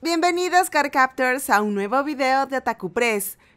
Bienvenidos Carcaptors a un nuevo video de Otaku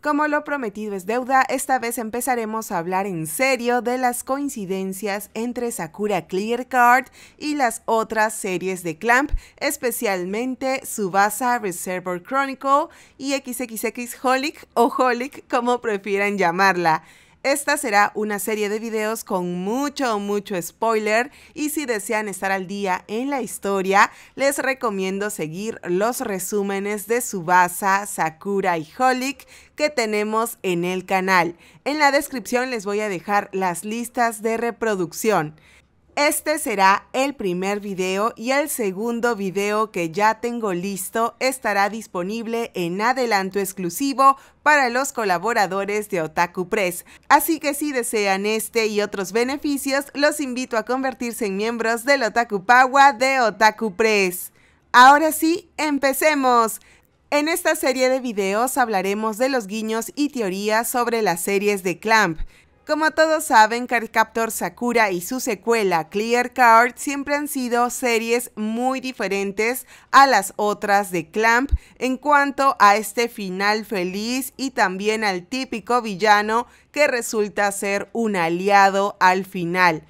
Como lo prometido es deuda, esta vez empezaremos a hablar en serio de las coincidencias entre Sakura Clear Card y las otras series de Clamp, especialmente Subasa Reservoir Chronicle y XXX Holic o Holic como prefieran llamarla. Esta será una serie de videos con mucho, mucho spoiler y si desean estar al día en la historia, les recomiendo seguir los resúmenes de Subasa, Sakura y Holic que tenemos en el canal. En la descripción les voy a dejar las listas de reproducción. Este será el primer video y el segundo video que ya tengo listo estará disponible en adelanto exclusivo para los colaboradores de Otaku Press. Así que si desean este y otros beneficios, los invito a convertirse en miembros del Otaku Pawa de Otaku Press. Ahora sí, empecemos. En esta serie de videos hablaremos de los guiños y teorías sobre las series de Clamp. Como todos saben, Cardcaptor Sakura y su secuela Clear Card siempre han sido series muy diferentes a las otras de Clamp en cuanto a este final feliz y también al típico villano que resulta ser un aliado al final.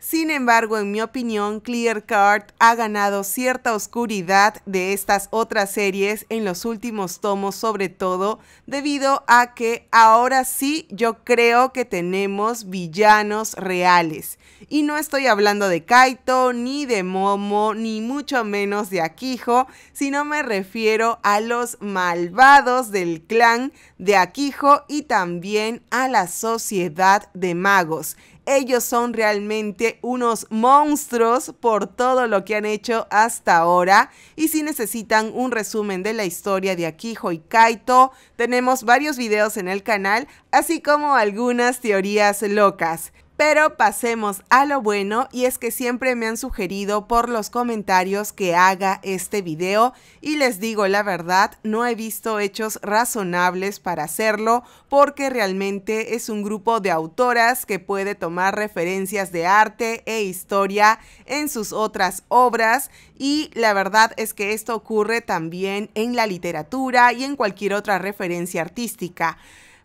Sin embargo, en mi opinión, Clear Card ha ganado cierta oscuridad de estas otras series en los últimos tomos, sobre todo debido a que ahora sí yo creo que tenemos villanos reales. Y no estoy hablando de Kaito, ni de Momo, ni mucho menos de Akijo, sino me refiero a los malvados del clan de Akijo y también a la sociedad de magos. Ellos son realmente unos monstruos por todo lo que han hecho hasta ahora. Y si necesitan un resumen de la historia de Akiho y Kaito, tenemos varios videos en el canal, así como algunas teorías locas. Pero pasemos a lo bueno y es que siempre me han sugerido por los comentarios que haga este video y les digo la verdad, no he visto hechos razonables para hacerlo porque realmente es un grupo de autoras que puede tomar referencias de arte e historia en sus otras obras y la verdad es que esto ocurre también en la literatura y en cualquier otra referencia artística.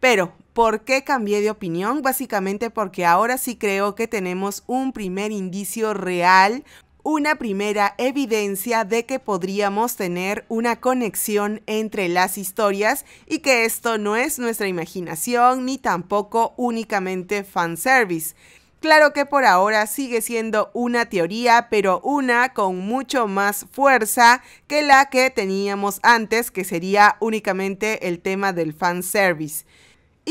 Pero, ¿por qué cambié de opinión? Básicamente porque ahora sí creo que tenemos un primer indicio real una primera evidencia de que podríamos tener una conexión entre las historias y que esto no es nuestra imaginación ni tampoco únicamente fanservice. Claro que por ahora sigue siendo una teoría, pero una con mucho más fuerza que la que teníamos antes, que sería únicamente el tema del fanservice.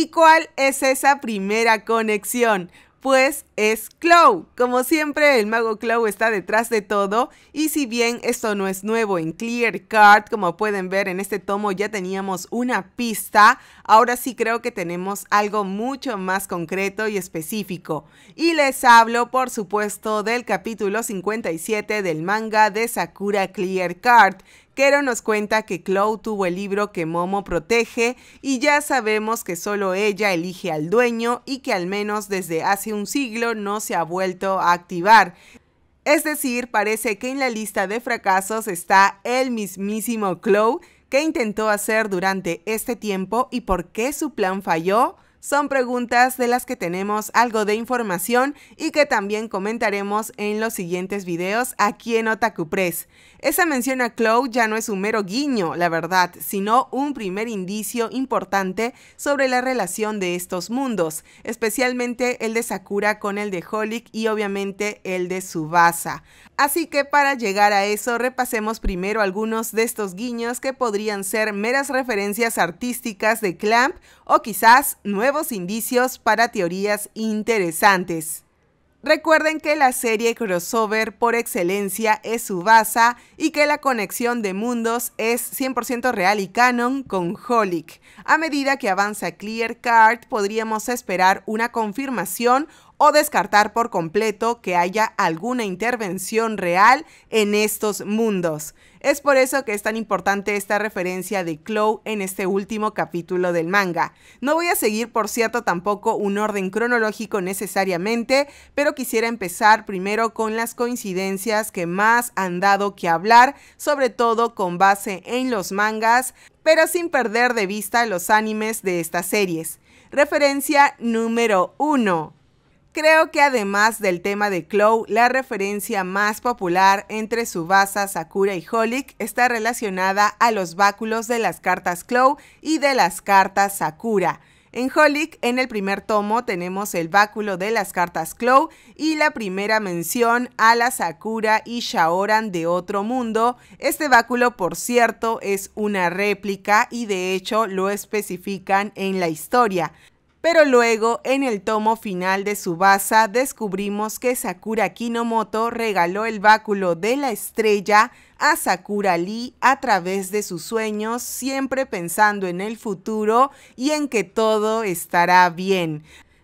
¿Y cuál es esa primera conexión? Pues es Clow. Como siempre, el mago Clow está detrás de todo y si bien esto no es nuevo en Clear Card, como pueden ver en este tomo ya teníamos una pista, ahora sí creo que tenemos algo mucho más concreto y específico. Y les hablo, por supuesto, del capítulo 57 del manga de Sakura Clear Card, Kero nos cuenta que Chloe tuvo el libro que Momo protege y ya sabemos que solo ella elige al dueño y que al menos desde hace un siglo no se ha vuelto a activar. Es decir, parece que en la lista de fracasos está el mismísimo Chloe, que intentó hacer durante este tiempo y por qué su plan falló son preguntas de las que tenemos algo de información y que también comentaremos en los siguientes videos aquí en Otaku Press. Esa mención a Chloe ya no es un mero guiño, la verdad, sino un primer indicio importante sobre la relación de estos mundos, especialmente el de Sakura con el de Holic y obviamente el de Subasa. Así que para llegar a eso, repasemos primero algunos de estos guiños que podrían ser meras referencias artísticas de Clamp o quizás nuevas indicios para teorías interesantes. Recuerden que la serie crossover por excelencia es su base y que la conexión de mundos es 100% real y canon con Holic. A medida que avanza Clear Card, podríamos esperar una confirmación o descartar por completo que haya alguna intervención real en estos mundos. Es por eso que es tan importante esta referencia de Chloe en este último capítulo del manga. No voy a seguir, por cierto, tampoco un orden cronológico necesariamente, pero quisiera empezar primero con las coincidencias que más han dado que hablar, sobre todo con base en los mangas, pero sin perder de vista los animes de estas series. Referencia número 1. Creo que además del tema de Clow, la referencia más popular entre Subasa, Sakura y Holic está relacionada a los báculos de las cartas Clow y de las cartas Sakura. En Holic, en el primer tomo, tenemos el báculo de las cartas Clow y la primera mención a la Sakura y Shaoran de otro mundo. Este báculo, por cierto, es una réplica y de hecho lo especifican en la historia. Pero luego, en el tomo final de Subasa, descubrimos que Sakura Kinomoto regaló el báculo de la estrella a Sakura Lee a través de sus sueños, siempre pensando en el futuro y en que todo estará bien.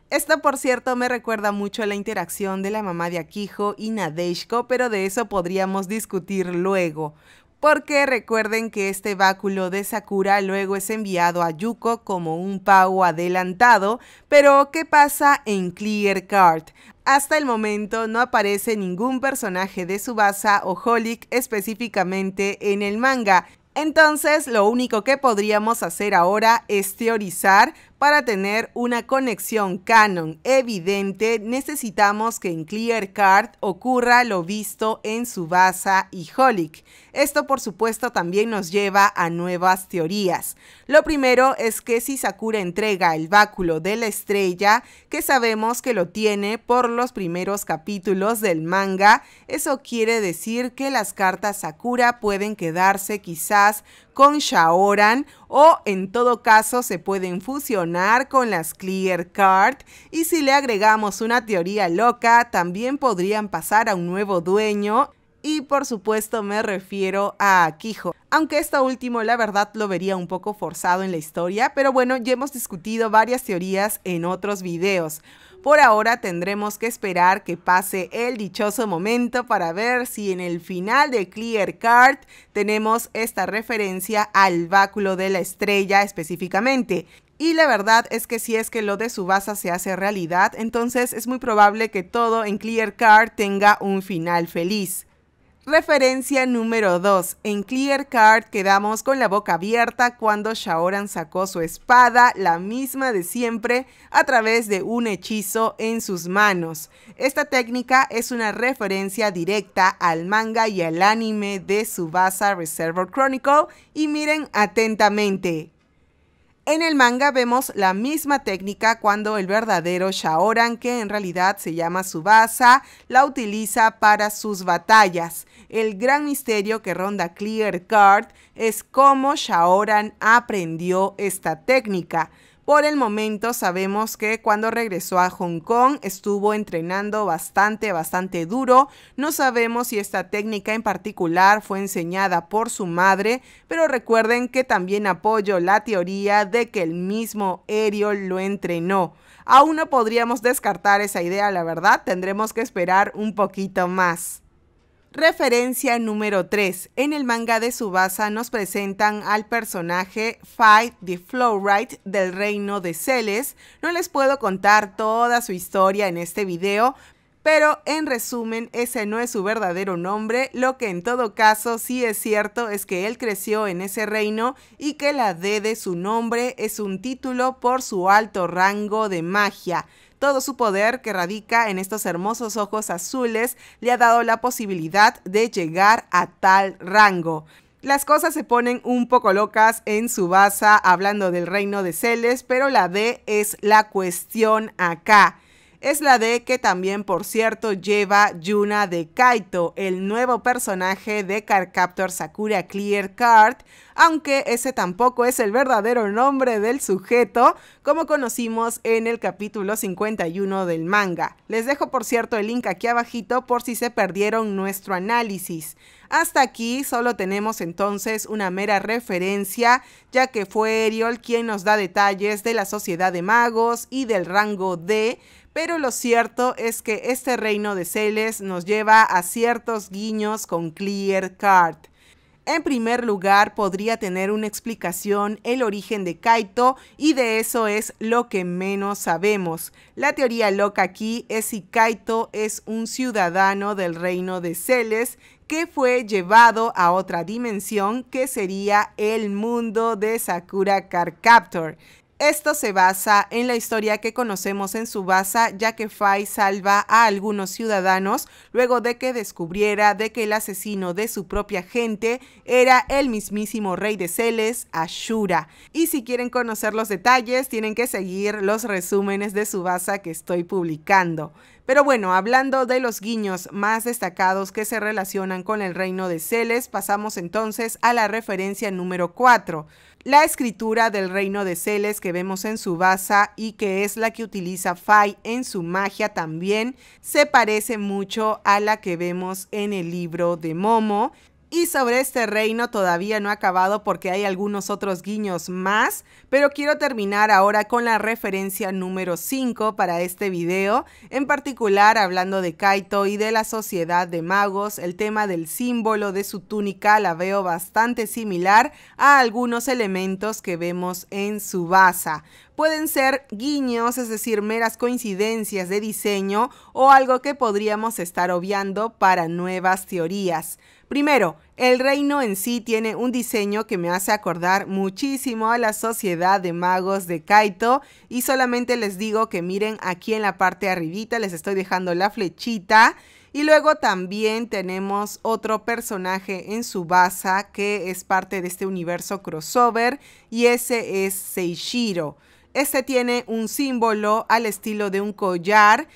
Esto, por cierto, me recuerda mucho a la interacción de la mamá de Akiho y Nadeshko, pero de eso podríamos discutir luego porque recuerden que este báculo de Sakura luego es enviado a Yuko como un pago adelantado, pero ¿qué pasa en Clear Card? Hasta el momento no aparece ningún personaje de Subasa o Holic específicamente en el manga, entonces lo único que podríamos hacer ahora es teorizar, para tener una conexión Canon evidente, necesitamos que en Clear Card ocurra lo visto en Subasa y Holic. Esto, por supuesto, también nos lleva a nuevas teorías. Lo primero es que si Sakura entrega el báculo de la estrella, que sabemos que lo tiene por los primeros capítulos del manga, eso quiere decir que las cartas Sakura pueden quedarse quizás con Shaoran o en todo caso se pueden fusionar con las Clear Card y si le agregamos una teoría loca también podrían pasar a un nuevo dueño y por supuesto me refiero a Quijote. Aunque esta último la verdad lo vería un poco forzado en la historia, pero bueno, ya hemos discutido varias teorías en otros videos. Por ahora tendremos que esperar que pase el dichoso momento para ver si en el final de Clear Card tenemos esta referencia al báculo de la estrella específicamente. Y la verdad es que si es que lo de su base se hace realidad, entonces es muy probable que todo en Clear Card tenga un final feliz. Referencia número 2. En Clear Card quedamos con la boca abierta cuando Shaoran sacó su espada, la misma de siempre, a través de un hechizo en sus manos. Esta técnica es una referencia directa al manga y al anime de Subasa Reservoir Chronicle y miren atentamente. En el manga vemos la misma técnica cuando el verdadero Shaoran, que en realidad se llama Subasa, la utiliza para sus batallas. El gran misterio que ronda Clear Card es cómo Shaoran aprendió esta técnica. Por el momento sabemos que cuando regresó a Hong Kong estuvo entrenando bastante, bastante duro. No sabemos si esta técnica en particular fue enseñada por su madre, pero recuerden que también apoyo la teoría de que el mismo Ariel lo entrenó. Aún no podríamos descartar esa idea, la verdad, tendremos que esperar un poquito más. Referencia número 3. En el manga de Subasa nos presentan al personaje Fight the flowright del reino de Celes. No les puedo contar toda su historia en este video, pero en resumen ese no es su verdadero nombre, lo que en todo caso sí es cierto es que él creció en ese reino y que la D de su nombre es un título por su alto rango de magia todo su poder que radica en estos hermosos ojos azules le ha dado la posibilidad de llegar a tal rango. Las cosas se ponen un poco locas en su base hablando del reino de Celes, pero la D es la cuestión acá es la de que también, por cierto, lleva Yuna de Kaito, el nuevo personaje de Cardcaptor Sakura Clear Card, aunque ese tampoco es el verdadero nombre del sujeto, como conocimos en el capítulo 51 del manga. Les dejo, por cierto, el link aquí abajito por si se perdieron nuestro análisis. Hasta aquí solo tenemos entonces una mera referencia, ya que fue Eriol quien nos da detalles de la sociedad de magos y del rango de pero lo cierto es que este reino de Celes nos lleva a ciertos guiños con Clear Card. En primer lugar, podría tener una explicación el origen de Kaito y de eso es lo que menos sabemos. La teoría loca aquí es si Kaito es un ciudadano del reino de Celes que fue llevado a otra dimensión que sería el mundo de Sakura Card Captor. Esto se basa en la historia que conocemos en Subasa, ya que Fai salva a algunos ciudadanos luego de que descubriera de que el asesino de su propia gente era el mismísimo rey de Celes, Ashura. Y si quieren conocer los detalles, tienen que seguir los resúmenes de Subasa que estoy publicando. Pero bueno, hablando de los guiños más destacados que se relacionan con el reino de Celes, pasamos entonces a la referencia número 4. La escritura del reino de Celes que vemos en su base y que es la que utiliza Fai en su magia también se parece mucho a la que vemos en el libro de Momo. Y sobre este reino todavía no ha acabado porque hay algunos otros guiños más, pero quiero terminar ahora con la referencia número 5 para este video, en particular hablando de Kaito y de la sociedad de magos, el tema del símbolo de su túnica la veo bastante similar a algunos elementos que vemos en su basa pueden ser guiños, es decir, meras coincidencias de diseño o algo que podríamos estar obviando para nuevas teorías. Primero, el reino en sí tiene un diseño que me hace acordar muchísimo a la sociedad de magos de Kaito y solamente les digo que miren aquí en la parte arribita les estoy dejando la flechita y luego también tenemos otro personaje en su base que es parte de este universo crossover y ese es Seishiro. Este tiene un símbolo al estilo de un collar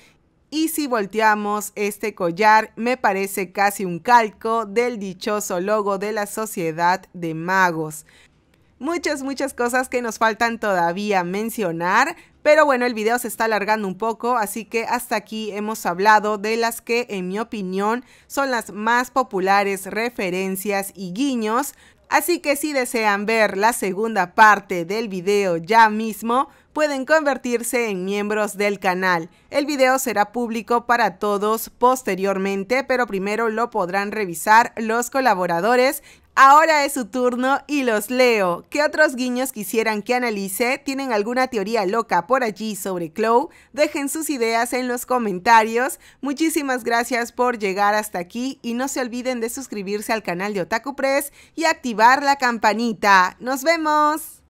y si volteamos este collar, me parece casi un calco del dichoso logo de la Sociedad de Magos. Muchas, muchas cosas que nos faltan todavía mencionar, pero bueno, el video se está alargando un poco, así que hasta aquí hemos hablado de las que, en mi opinión, son las más populares referencias y guiños. Así que si desean ver la segunda parte del video ya mismo, pueden convertirse en miembros del canal. El video será público para todos posteriormente, pero primero lo podrán revisar los colaboradores Ahora es su turno y los leo. ¿Qué otros guiños quisieran que analice? ¿Tienen alguna teoría loca por allí sobre Chloe? Dejen sus ideas en los comentarios. Muchísimas gracias por llegar hasta aquí y no se olviden de suscribirse al canal de Otaku Press y activar la campanita. ¡Nos vemos!